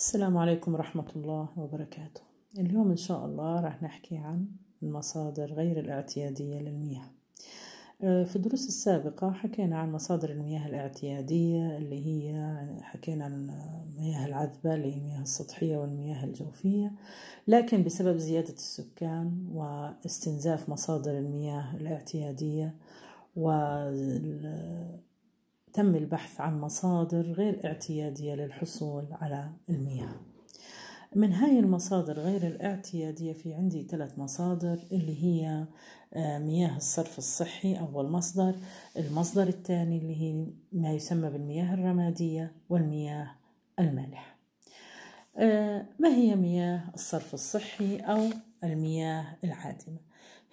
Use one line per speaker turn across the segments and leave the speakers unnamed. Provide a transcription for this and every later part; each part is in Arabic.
السلام عليكم ورحمة الله وبركاته اليوم إن شاء الله راح نحكي عن المصادر غير الاعتيادية للمياه آه، في الدروس السابقة حكينا عن مصادر المياه الاعتيادية اللي هي حكينا عن المياه العذبة اللي هي المياه السطحية والمياه الجوفية لكن بسبب زيادة السكان واستنزاف مصادر المياه الاعتيادية وال تم البحث عن مصادر غير اعتيادية للحصول على المياه من هاي المصادر غير الاعتيادية في عندي ثلاث مصادر اللي هي آه، مياه الصرف الصحي أول مصدر المصدر الثاني اللي هي ما يسمى بالمياه الرمادية والمياه المالح آه، ما هي مياه الصرف الصحي أو المياه العادمة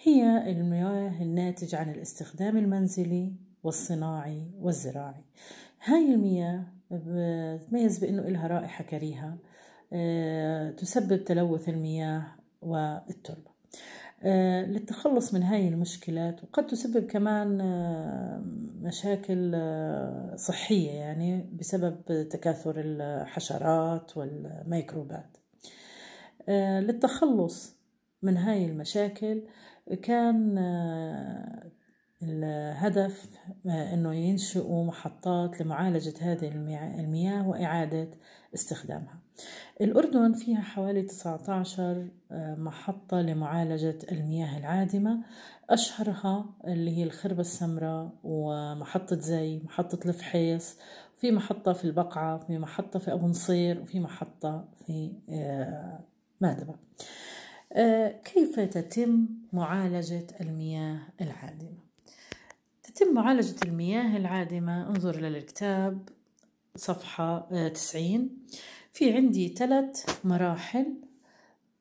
هي المياه الناتج عن الاستخدام المنزلي والصناعي والزراعي هاي المياه بتميز بأنه إلها رائحة كريهة آه، تسبب تلوث المياه والتربة آه، للتخلص من هاي المشكلات وقد تسبب كمان آه، مشاكل صحية يعني بسبب تكاثر الحشرات والميكروبات للتخلص من هاي المشاكل كان الهدف آه، أنه ينشئوا محطات لمعالجة هذه المياه وإعادة استخدامها الأردن فيها حوالي 19 آه، محطة لمعالجة المياه العادمة أشهرها اللي هي الخربة السمراء ومحطة زي محطة الفحيص في محطة في البقعة في محطة في أبو نصير وفي محطة في آه، مادبة كيف تتم معالجة المياه العادمة يتم معالجة المياه العادمة انظر إلى الكتاب صفحة آه، تسعين في عندي ثلاث مراحل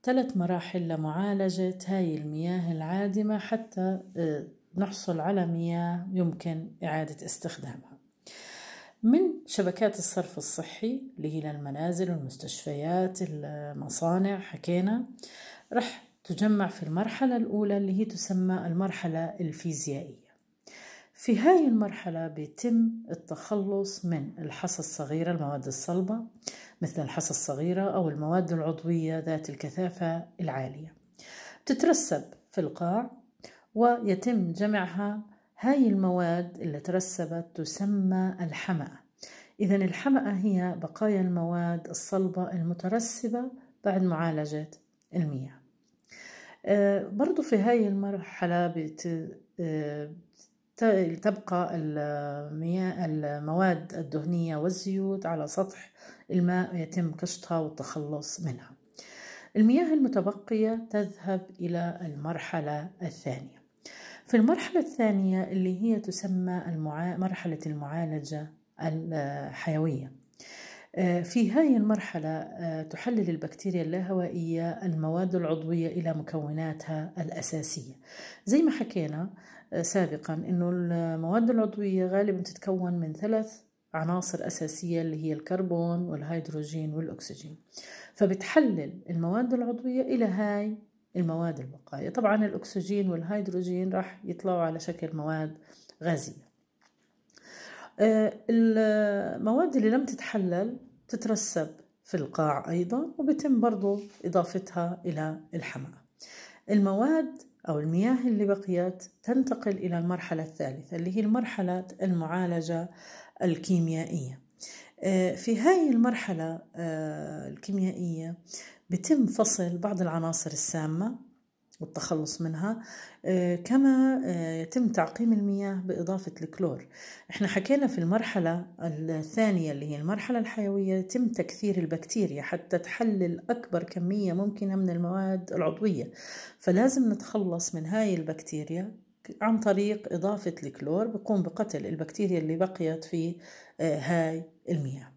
ثلاث مراحل لمعالجة هاي المياه العادمة حتى آه، نحصل على مياه يمكن إعادة استخدامها من شبكات الصرف الصحي اللي هي للمنازل والمستشفيات المصانع حكينا رح تجمع في المرحلة الأولى اللي هي تسمى المرحلة الفيزيائية في هاي المرحلة بيتم التخلص من الحصى الصغيرة المواد الصلبة مثل الحصى الصغيرة أو المواد العضوية ذات الكثافة العالية تترسب في القاع ويتم جمعها هاي المواد اللي ترسبت تسمى الحمأة إذا الحمأة هي بقايا المواد الصلبة المترسبة بعد معالجة المياه آه، برضو في هاي المرحلة بت... آه، تبقى المياه المواد الدهنية والزيوت على سطح الماء ويتم قشطها والتخلص منها المياه المتبقية تذهب إلى المرحلة الثانية في المرحلة الثانية اللي هي تسمى المعا... مرحلة المعالجة الحيوية في هاي المرحلة تحلل البكتيريا اللاهوائية المواد العضوية إلى مكوناتها الأساسية زي ما حكينا سابقا أنه المواد العضوية غالبا تتكون من ثلاث عناصر أساسية اللي هي الكربون والهيدروجين والأكسجين فبتحلل المواد العضوية إلى هاي المواد البقايا طبعا الأكسجين والهيدروجين راح يطلعوا على شكل مواد غازية آه، المواد اللي لم تتحلل تترسب في القاع أيضا وبتم برضو إضافتها إلى الحمام المواد أو المياه اللي بقيت تنتقل إلى المرحلة الثالثة اللي هي المرحلة المعالجة الكيميائية آه، في هاي المرحلة آه، الكيميائية بتم فصل بعض العناصر السامة والتخلص منها آه، كما آه، يتم تعقيم المياه بإضافة الكلور احنا حكينا في المرحلة الثانية اللي هي المرحلة الحيوية يتم تكثير البكتيريا حتى تحلل أكبر كمية ممكنة من المواد العضوية فلازم نتخلص من هاي البكتيريا عن طريق إضافة الكلور بقوم بقتل البكتيريا اللي بقيت في آه، هاي المياه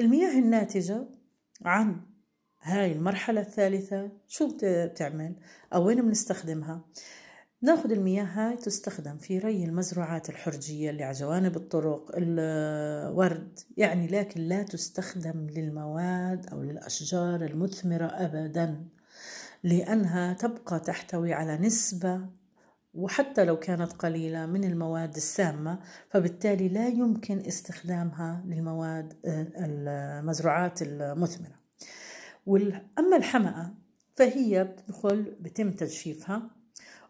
المياه الناتجة عن هاي المرحلة الثالثة شو بتعمل أو وين بنستخدمها ناخذ المياه هاي تستخدم في ري المزروعات الحرجية اللي على جوانب الطرق الورد يعني لكن لا تستخدم للمواد أو للأشجار المثمرة أبدا لأنها تبقى تحتوي على نسبة وحتى لو كانت قليلة من المواد السامة فبالتالي لا يمكن استخدامها للمواد آه، المزروعات المثمرة أما الحمأة فهي بتدخل بتم تجفيفها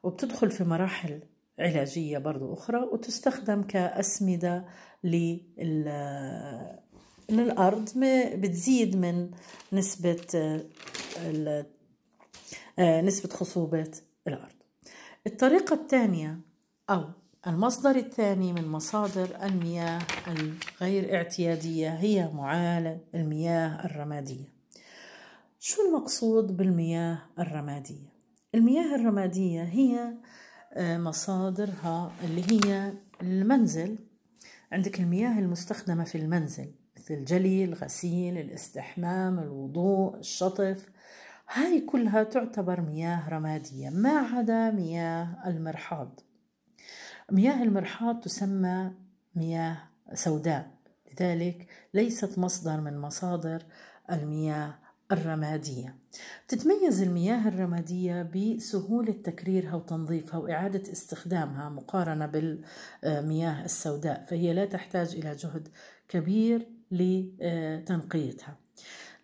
وبتدخل في مراحل علاجية برضو أخرى وتستخدم كأسمدة للأرض بتزيد من نسبة آه، نسبة خصوبة الأرض الطريقة الثانية أو المصدر الثاني من مصادر المياه الغير اعتيادية هي معالج المياه الرمادية شو المقصود بالمياه الرمادية؟ المياه الرمادية هي آه، مصادرها اللي هي المنزل عندك المياه المستخدمة في المنزل مثل الجلي الغسيل الاستحمام الوضوء الشطف هاي كلها تعتبر مياه رمادية ما عدا مياه المرحاض مياه المرحاض تسمى مياه سوداء لذلك ليست مصدر من مصادر المياه الرمادية تتميز المياه الرمادية بسهولة تكريرها وتنظيفها وإعادة استخدامها مقارنة بالمياه السوداء فهي لا تحتاج إلى جهد كبير لتنقيتها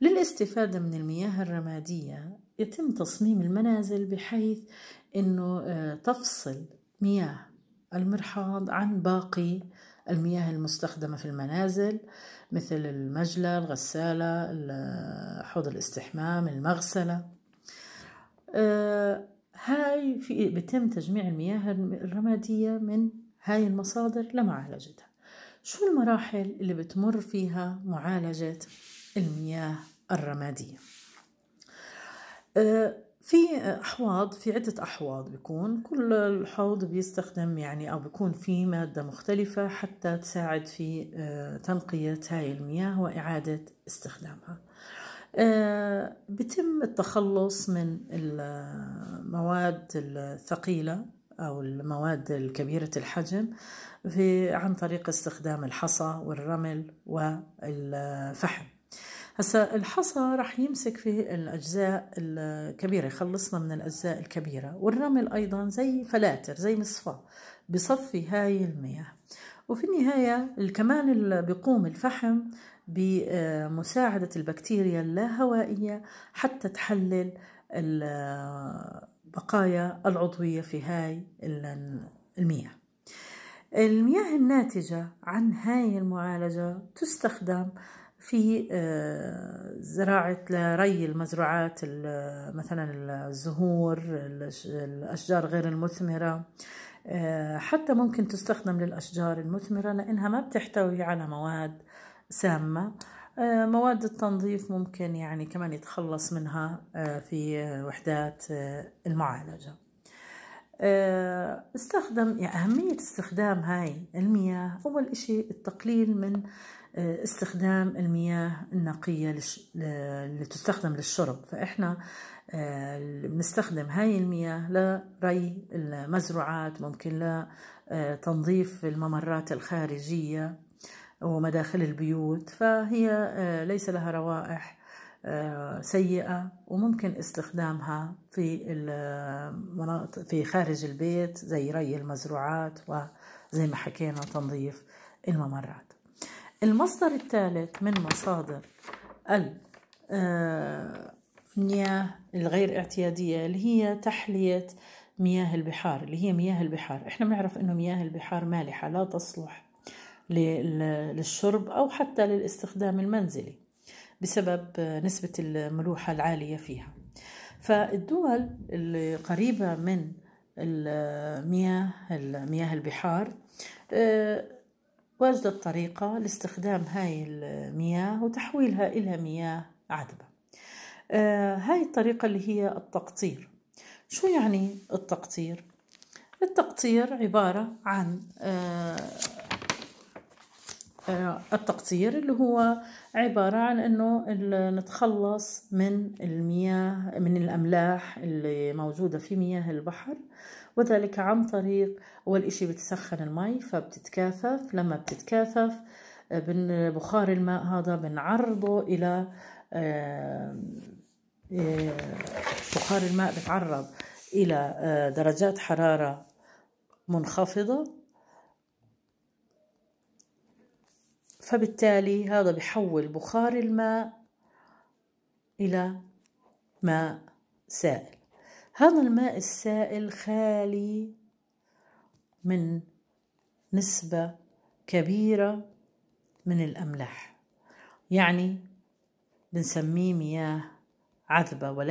للاستفادة من المياه الرمادية يتم تصميم المنازل بحيث أنه آه، تفصل مياه المرحاض عن باقي المياه المستخدمة في المنازل مثل المجلة الغسالة حوض الاستحمام المغسلة آه، هاي في بتم تجميع المياه الرمادية من هاي المصادر لمعالجتها شو المراحل اللي بتمر فيها معالجة المياه الرمادية آه، في احواض في عده احواض بيكون كل الحوض بيستخدم يعني او بيكون في ماده مختلفه حتى تساعد في آه، تنقيه هاي المياه واعاده استخدامها آه، بتم التخلص من المواد الثقيله او المواد الكبيره الحجم في عن طريق استخدام الحصى والرمل والفحم هسا الحصى راح يمسك في الاجزاء الكبيره يخلصنا من الاجزاء الكبيره والرمل ايضا زي فلاتر زي مصفاه بصفي هاي المياه وفي النهاية كمان اللي بيقوم الفحم بمساعدة البكتيريا اللاهوائية حتى تحلل البقايا العضوية في هاي المياه المياه الناتجة عن هاي المعالجة تستخدم في آه، زراعة لري المزروعات مثلا الزهور الأشجار غير المثمرة آه، حتى ممكن تستخدم للأشجار المثمرة لأنها ما بتحتوي على مواد سامة آه، مواد التنظيف ممكن يعني كمان يتخلص منها في وحدات المعالجة استخدم يعني أهمية استخدام هاي المياه أول إشي التقليل من استخدام المياه النقية اللي تستخدم للشرب فإحنا آه، بنستخدم هاي المياه لري المزروعات ممكن لتنظيف آه، الممرات الخارجية ومداخل البيوت فهي آه، ليس لها روائح سيئة وممكن استخدامها في المناطق في خارج البيت زي ري المزروعات وزي ما حكينا تنظيف الممرات المصدر الثالث من مصادر المياه آه، الغير اعتيادية اللي هي تحلية مياه البحار اللي هي مياه البحار احنا بنعرف انه مياه البحار مالحة لا تصلح للشرب او حتى للاستخدام المنزلي بسبب نسبة الملوحة العالية فيها فالدول القريبة من المياه مياه البحار آه، وأجدد طريقة لاستخدام هاي المياه وتحويلها إلى مياه عذبة آه، هاي الطريقة اللي هي التقطير شو يعني التقطير؟ التقطير عبارة عن آه، آه، التقطير اللي هو عبارة عن أنه نتخلص من المياه من الأملاح اللي موجودة في مياه البحر وذلك عن طريق أول إشي بتسخن المي فبتتكاثف لما بتتكاثف آه، بخار الماء هذا بنعرضه إلى آه، آه، بخار الماء بتعرض إلى درجات حرارة منخفضة فبالتالي هذا بحول بخار الماء إلى ماء سائل هذا الماء السائل خالي من نسبة كبيرة من الأملاح يعني بنسميه مياه عذبة وليس